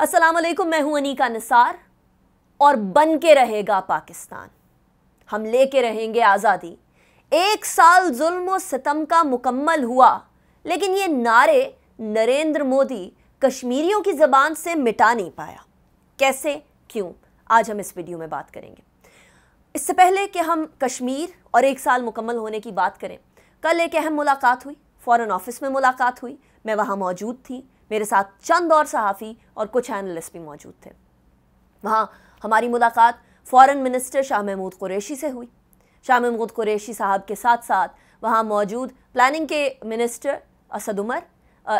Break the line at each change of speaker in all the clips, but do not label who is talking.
अस्सलाम वालेकुम मैं हूं अनीका निसार और बन के रहेगा पाकिस्तान हम लेके रहेंगे आज़ादी एक साल जुल्म सितम का मुकम्मल हुआ लेकिन ये नारे नरेंद्र मोदी कश्मीरियों की ज़बान से मिटा नहीं पाया कैसे क्यों आज हम इस वीडियो में बात करेंगे इससे पहले कि हम कश्मीर और एक साल मुकम्मल होने की बात करें कल एक अहम मुलाकात हुई फ़ॉरेन ऑफिस में मुलाकात हुई मैं वहाँ मौजूद थी मेरे साथ चंद और सहाफ़ी और कुछ एनालिस्ट भी मौजूद थे वहाँ हमारी मुलाकात फ़ॉरेन मिनिस्टर शाह महमूद कुरैशी से हुई शाह महमूद कुरैशी साहब के साथ साथ वहाँ मौजूद प्लानिंग के minister Asad Umar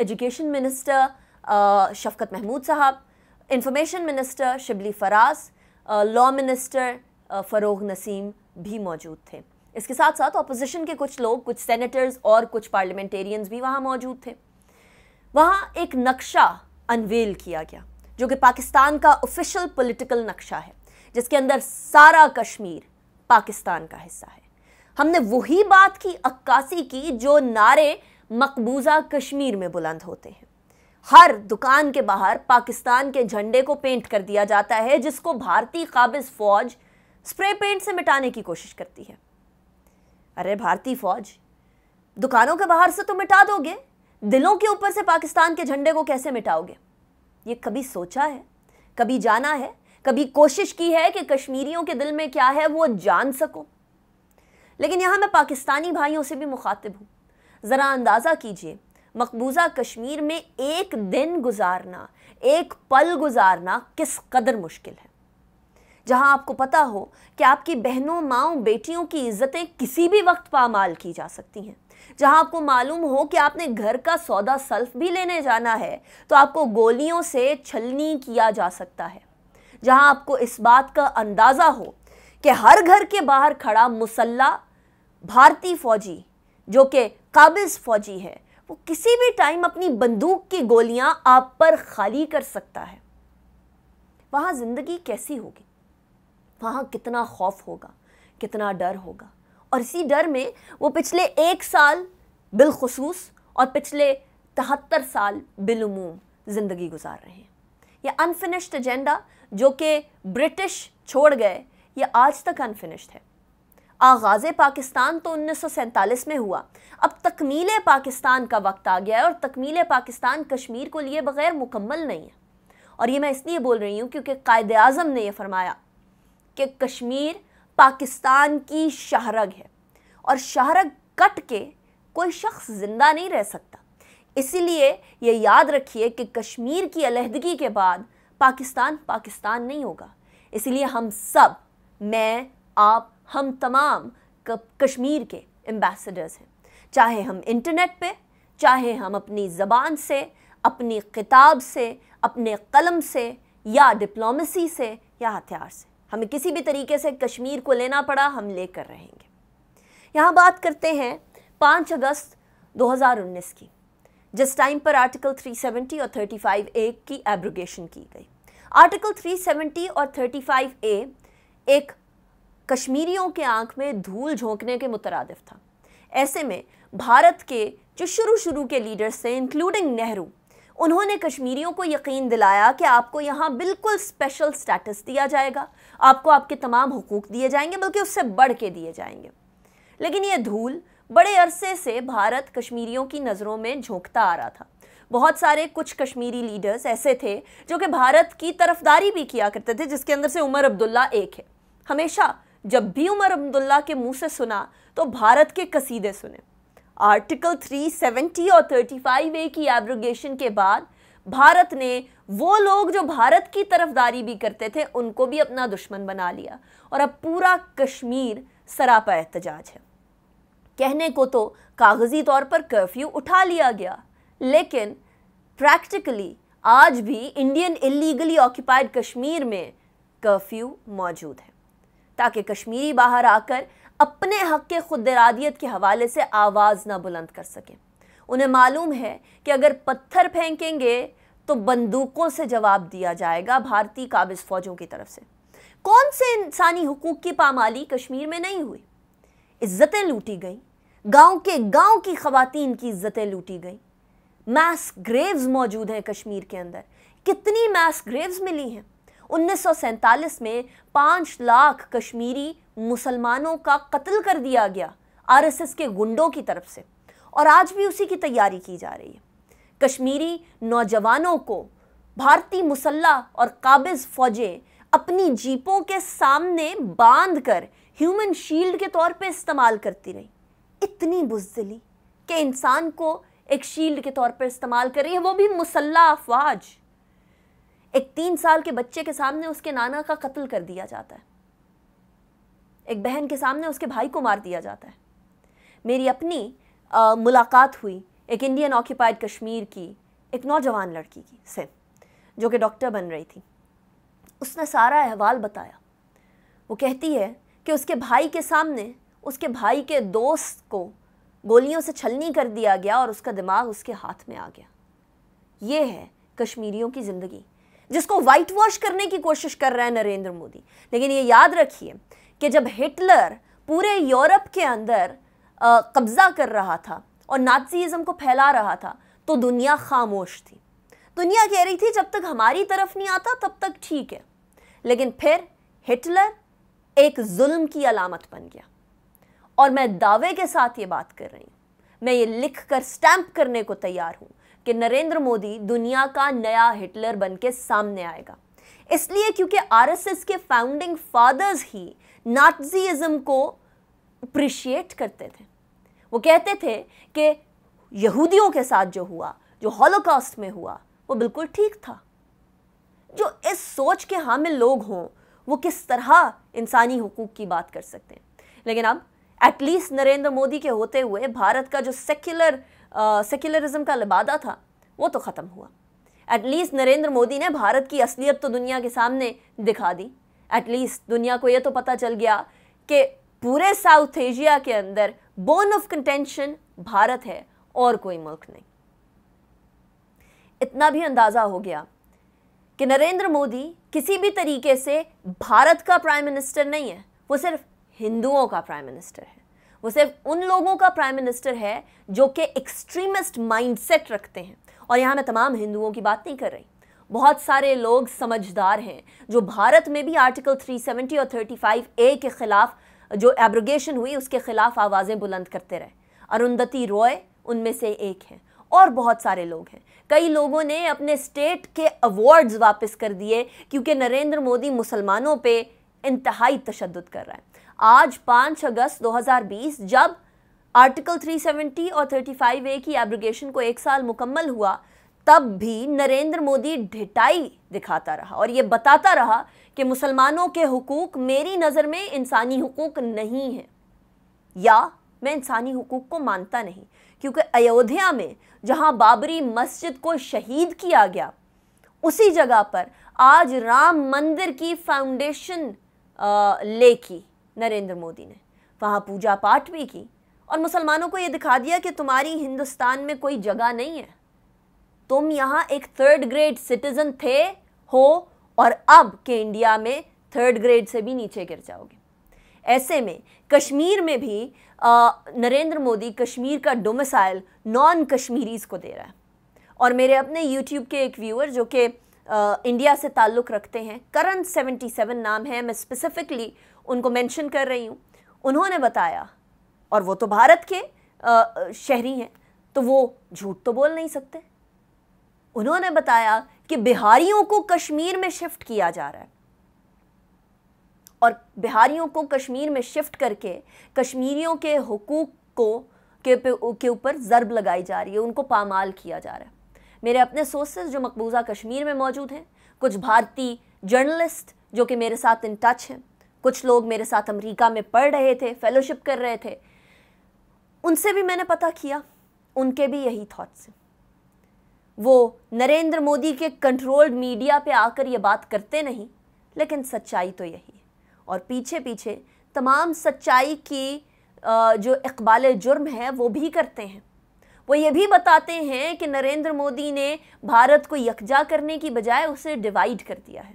education minister Shafqat Mahmood साहब information minister Shibli Faraz law minister Farogh Naseem भी मौजूद थे इसके साथ साथ अपोजिशन के कुछ लोग कुछ सेनेटर्स और कुछ पार्लियामेंटेरियंस भी वहाँ मौजूद थे वहाँ एक नक्शा अनवेल किया गया जो कि पाकिस्तान का ऑफिशियल पॉलिटिकल नक्शा है जिसके अंदर सारा कश्मीर पाकिस्तान का हिस्सा है हमने वही बात की अक्कासी की जो नारे मकबूजा कश्मीर में बुलंद होते हैं हर दुकान के बाहर पाकिस्तान के झंडे को पेंट कर दिया जाता है जिसको भारतीय काबिज फौज स्प्रे पेंट से मिटाने की कोशिश करती है अरे भारतीय फौज दुकानों के बाहर से तो मिटा दोगे दिलों के ऊपर से पाकिस्तान के झंडे को कैसे मिटाओगे ये कभी सोचा है कभी जाना है कभी कोशिश की है कि कश्मीरियों के दिल में क्या है वो जान सको लेकिन यहाँ मैं पाकिस्तानी भाइयों से भी मुखातिब हूँ ज़रा अंदाज़ा कीजिए मकबूजा कश्मीर में एक दिन गुजारना एक पल गुजारना किस कदर मुश्किल है जहाँ आपको पता हो कि आपकी बहनों माओ बेटियों की इज्जतें किसी भी वक्त पामाल की जा सकती हैं जहां आपको मालूम हो कि आपने घर का सौदा सल्फ भी लेने जाना है तो आपको गोलियों से छलनी किया जा सकता है जहां आपको इस बात का अंदाज़ा हो कि हर घर के बाहर खड़ा मुसल्ला भारतीय फौजी जो कि काबिज फौजी है वो किसी भी टाइम अपनी बंदूक की गोलियां आप पर खाली कर सकता है वहाँ ज़िंदगी कैसी होगी वहाँ कितना खौफ होगा कितना डर होगा और इसी डर में वो पिछले एक साल बिलखसूस और पिछले तिहत्तर साल बिलमूम ज़िंदगी गुजार रहे हैं ये अनफिनिश्ड एजेंडा जो कि ब्रिटिश छोड़ गए ये आज तक अनफिनिश्ड है आगाज़ पाकिस्तान तो उन्नीस में हुआ अब तकमील पाकिस्तान का वक्त आ गया है और तकमील पाकिस्तान कश्मीर को लिए बग़ैर मुकम्मल नहीं है और ये मैं इसलिए बोल रही हूँ क्योंकि कायद अजम ने यह फरमाया कि कश्मीर पाकिस्तान की शाहरग है और शाहरग कट के कोई शख्स ज़िंदा नहीं रह सकता इसीलिए ये याद रखिए कि कश्मीर की अलहदगी के बाद पाकिस्तान पाकिस्तान नहीं होगा इसलिए हम सब मैं आप हम तमाम कश्मीर के एम्बेसडर्स हैं चाहे हम इंटरनेट पे चाहे हम अपनी ज़बान से अपनी किताब से अपने कलम से या डिप्लोमेसी से या हथियार से हमें किसी भी तरीके से कश्मीर को लेना पड़ा हम लेकर रहेंगे यहाँ बात करते हैं पाँच अगस्त 2019 की जिस टाइम पर आर्टिकल 370 और 35 ए की एब्रोगेशन की गई आर्टिकल 370 और 35 ए एक कश्मीरियों के आंख में धूल झोंकने के मुतरद था ऐसे में भारत के जो शुरू शुरू के लीडर्स थे इंक्लूडिंग नेहरू उन्होंने कश्मीरियों को यकीन दिलाया कि आपको यहाँ बिल्कुल स्पेशल स्टेटस दिया जाएगा आपको आपके तमाम हकूक़ दिए जाएंगे बल्कि उससे बढ़ के दिए जाएंगे लेकिन ये धूल बड़े अरसे से भारत कश्मीरियों की नज़रों में झोंकता आ रहा था बहुत सारे कुछ कश्मीरी लीडर्स ऐसे थे जो कि भारत की तरफदारी भी किया करते थे जिसके अंदर से उमर अब्दुल्ला एक है हमेशा जब भी उमर अब्दुल्ला के मुंह से सुना तो भारत के कसीदे सुने आर्टिकल 370 और 35 ए की एब्रोगेशन के बाद भारत ने वो लोग जो भारत की तरफदारी भी करते थे उनको भी अपना दुश्मन बना लिया और अब पूरा कश्मीर सरापा एहतजाज है कहने को तो कागज़ी तौर पर कर्फ्यू उठा लिया गया लेकिन प्रैक्टिकली आज भी इंडियन इलीगली ऑक्यूपाइड कश्मीर में कर्फ्यू मौजूद है ताकि कश्मीरी बाहर आकर अपने हक के खुद के हवाले से आवाज़ ना बुलंद कर सकें उन्हें मालूम है कि अगर पत्थर फेंकेंगे तो बंदूकों से जवाब दिया जाएगा भारतीय काबिज फौजों की तरफ से कौन से इंसानी हकूक की पामाली कश्मीर में नहीं हुई इज्जतें लूटी गई गांव के गांव की खवातीन की इज्जतें लूटी गई मैस ग्रेव्स मौजूद हैं कश्मीर के अंदर कितनी मैस ग्रेव्स मिली हैं उन्नीस में पाँच लाख कश्मीरी मुसलमानों का कत्ल कर दिया गया आरएसएस के गुंडों की तरफ से और आज भी उसी की तैयारी की जा रही है कश्मीरी नौजवानों को भारतीय मुसल्ला और काबिज फौजें अपनी जीपों के सामने बांध कर ह्यूमन शील्ड के तौर पे इस्तेमाल करती रही इतनी बुजदली कि इंसान को एक शील्ड के तौर पर इस्तेमाल कर रही है वो भी मुसल्ला अफवाज एक तीन साल के बच्चे के सामने उसके नाना का कत्ल कर दिया जाता है एक बहन के सामने उसके भाई को मार दिया जाता है मेरी अपनी आ, मुलाकात हुई एक इंडियन ऑक्यूपाइड कश्मीर की एक नौजवान लड़की की से जो कि डॉक्टर बन रही थी उसने सारा अहवाल बताया वो कहती है कि उसके भाई के सामने उसके भाई के दोस्त को गोलियों से छलनी कर दिया गया और उसका दिमाग उसके हाथ में आ गया ये है कश्मीरियों की ज़िंदगी जिसको वाइट वॉश करने की कोशिश कर रहे हैं नरेंद्र मोदी लेकिन ये याद रखिए कि जब हिटलर पूरे यूरोप के अंदर कब्ज़ा कर रहा था और नाजीज़म को फैला रहा था तो दुनिया खामोश थी दुनिया कह रही थी जब तक हमारी तरफ नहीं आता तब तक ठीक है लेकिन फिर हिटलर एक जुल्म की अलामत बन गया और मैं दावे के साथ ये बात कर रही हूँ मैं ये लिख कर स्टैम्प करने को तैयार हूँ कि नरेंद्र मोदी दुनिया का नया हिटलर बन के सामने आएगा इसलिए क्योंकि आरएसएस के फाउंडिंग फादर्स ही नाटजीज़म को अप्रिशिएट करते थे वो कहते थे कि यहूदियों के साथ जो हुआ जो हॉलोकास्ट में हुआ वो बिल्कुल ठीक था जो इस सोच के हामिल लोग हों वो किस तरह इंसानी हकूक़ की बात कर सकते हैं लेकिन अब एटलीस्ट नरेंद्र मोदी के होते हुए भारत का जो सेक्युलर सेक्युलरिज्म का लिबादा था वो तो ख़त्म हुआ एटलीस्ट नरेंद्र मोदी ने भारत की असलियत तो दुनिया के सामने दिखा दी एटलीस्ट दुनिया को ये तो पता चल गया कि पूरे साउथ एशिया के अंदर बोन ऑफ कंटेंशन भारत है और कोई मुल्क नहीं इतना भी अंदाज़ा हो गया कि नरेंद्र मोदी किसी भी तरीके से भारत का प्राइम मिनिस्टर नहीं है वो सिर्फ हिंदुओं का प्राइम मिनिस्टर है वो सिर्फ उन लोगों का प्राइम मिनिस्टर है जो कि एक्सट्रीमिस्ट माइंडसेट रखते हैं और यहाँ मैं तमाम हिंदुओं की बात नहीं कर रही बहुत सारे लोग समझदार हैं जो भारत में भी आर्टिकल 370 और 35 ए के ख़िलाफ़ जो एब्रोगेशन हुई उसके खिलाफ आवाज़ें बुलंद करते रहे अरुंधति रॉय उनमें से एक हैं और बहुत सारे लोग हैं कई लोगों ने अपने स्टेट के अवार्ड्स वापस कर दिए क्योंकि नरेंद्र मोदी मुसलमानों पे इंतहाई तशद कर रहा है आज 5 अगस्त 2020 जब आर्टिकल 370 और 35 ए की एब्रोगेशन को एक साल मुकम्मल हुआ तब भी नरेंद्र मोदी ढिटाई दिखाता रहा और ये बताता रहा कि मुसलमानों के हकूक़ मेरी नज़र में इंसानी हकूक़ नहीं है या मैं इंसानी हकूक़ को मानता नहीं क्योंकि अयोध्या में जहाँ बाबरी मस्जिद को शहीद किया गया उसी जगह पर आज राम मंदिर की फाउंडेशन ले की नरेंद्र मोदी ने वहाँ पूजा पाठ भी की और मुसलमानों को ये दिखा दिया कि तुम्हारी हिंदुस्तान में कोई जगह नहीं है तुम यहाँ एक थर्ड ग्रेड सिटीज़न थे हो और अब के इंडिया में थर्ड ग्रेड से भी नीचे गिर जाओगे ऐसे में कश्मीर में भी नरेंद्र मोदी कश्मीर का डोमिसाइल नॉन कश्मीरीज़ को दे रहा है और मेरे अपने यूट्यूब के एक व्यूअर जो कि इंडिया से ताल्लुक़ रखते हैं करण सेवन नाम है मैं स्पेसिफ़िकली उनको मेंशन कर रही हूँ उन्होंने बताया और वो तो भारत के शहरी हैं तो वो झूठ तो बोल नहीं सकते उन्होंने बताया कि बिहारियों को कश्मीर में शिफ्ट किया जा रहा है और बिहारियों को कश्मीर में शिफ्ट करके कश्मीरियों के हकूक़ को के के ऊपर ज़रब लगाई जा रही है उनको पामाल किया जा रहा है मेरे अपने सोर्सेज जो मकबूजा कश्मीर में मौजूद हैं कुछ भारतीय जर्नलिस्ट जो कि मेरे साथ इन टच हैं कुछ लोग मेरे साथ अमेरिका में पढ़ रहे थे फेलोशिप कर रहे थे उनसे भी मैंने पता किया उनके भी यही थाट्स हैं वो नरेंद्र मोदी के कंट्रोल्ड मीडिया पे आकर ये बात करते नहीं लेकिन सच्चाई तो यही और पीछे पीछे तमाम सच्चाई की जो इकबाल जुर्म है वो भी करते हैं वो ये भी बताते हैं कि नरेंद्र मोदी ने भारत को यकजा करने की बजाय उसे डिवाइड कर दिया है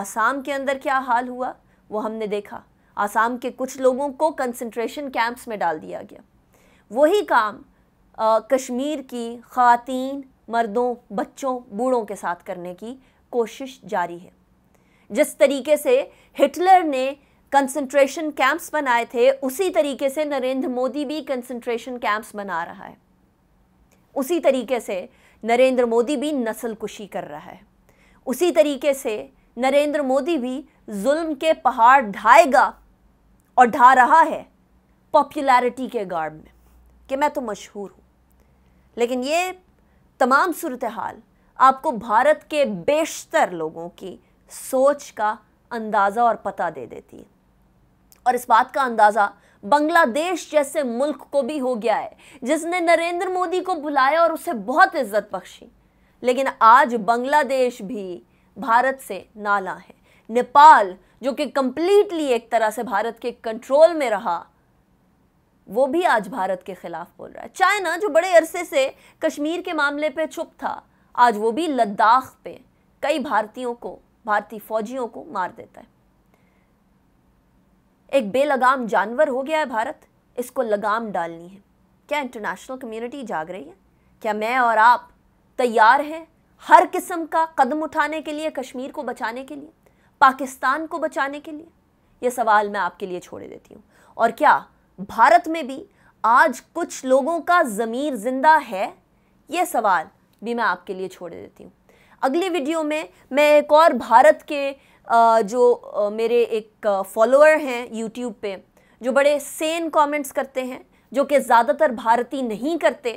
आसाम के अंदर क्या हाल हुआ वो हमने देखा आसाम के कुछ लोगों को कंसंट्रेशन कैंप्स में डाल दिया गया वही काम आ, कश्मीर की खातन मर्दों बच्चों बूढ़ों के साथ करने की कोशिश जारी है जिस तरीके से हिटलर ने कंसंट्रेशन कैंप्स बनाए थे उसी तरीके से नरेंद्र मोदी भी कंसंट्रेशन कैंप्स बना रहा है उसी तरीके से नरेंद्र मोदी भी नस्ल कुशी कर रहा है उसी तरीके से नरेंद्र मोदी भी जुल्म के पहाड़ ढाएगा और ढा रहा है पॉपुलैरिटी के गार्ड में कि मैं तो मशहूर हूँ लेकिन ये तमाम सूरत हाल आपको भारत के बेशतर लोगों की सोच का अंदाज़ा और पता दे देती है और इस बात का अंदाज़ा बांग्लादेश जैसे मुल्क को भी हो गया है जिसने नरेंद्र मोदी को बुलाया और उसे बहुत इज्जत बख्शी लेकिन आज बांग्लादेश भी भारत से नाला है नेपाल जो कि कंप्लीटली एक तरह से भारत के कंट्रोल में रहा वो भी आज भारत के खिलाफ बोल रहा है चाइना जो बड़े अरसे से कश्मीर के मामले पे चुप था आज वो भी लद्दाख पे कई भारतीयों को भारतीय फौजियों को मार देता है एक बेलगाम जानवर हो गया है भारत इसको लगाम डालनी है क्या इंटरनेशनल कम्युनिटी जाग रही है क्या मैं और आप तैयार हैं हर किस्म का कदम उठाने के लिए कश्मीर को बचाने के लिए पाकिस्तान को बचाने के लिए यह सवाल मैं आपके लिए छोड़ देती हूँ और क्या भारत में भी आज कुछ लोगों का ज़मीर ज़िंदा है ये सवाल भी मैं आपके लिए छोड़ देती हूँ अगली वीडियो में मैं एक और भारत के जो मेरे एक फॉलोअर हैं यूट्यूब पे जो बड़े सेन कमेंट्स करते हैं जो कि ज़्यादातर भारतीय नहीं करते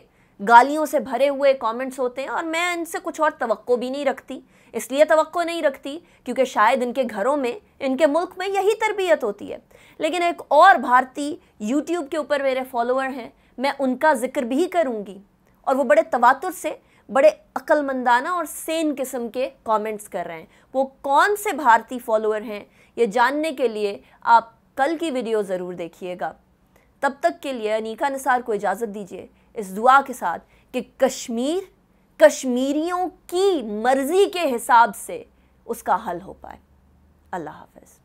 गालियों से भरे हुए कमेंट्स होते हैं और मैं इनसे कुछ और तवक्को भी नहीं रखती इसलिए तवक्को नहीं रखती क्योंकि शायद इनके घरों में इनके मुल्क में यही तरबियत होती है लेकिन एक और भारतीय यूट्यूब के ऊपर मेरे फॉलोअर हैं मैं उनका जिक्र भी करूँगी और वो बड़े तवातुर से बड़े अक्लमंदाना और सेन किस्म के कमेंट्स कर रहे हैं वो कौन से भारतीय फॉलोअर हैं ये जानने के लिए आप कल की वीडियो ज़रूर देखिएगा तब तक के लिए अनिका निसार को इजाज़त दीजिए इस दुआ के साथ कि कश्मीर कश्मीरियों की मर्ज़ी के हिसाब से उसका हल हो पाए अल्लाह हाफिज़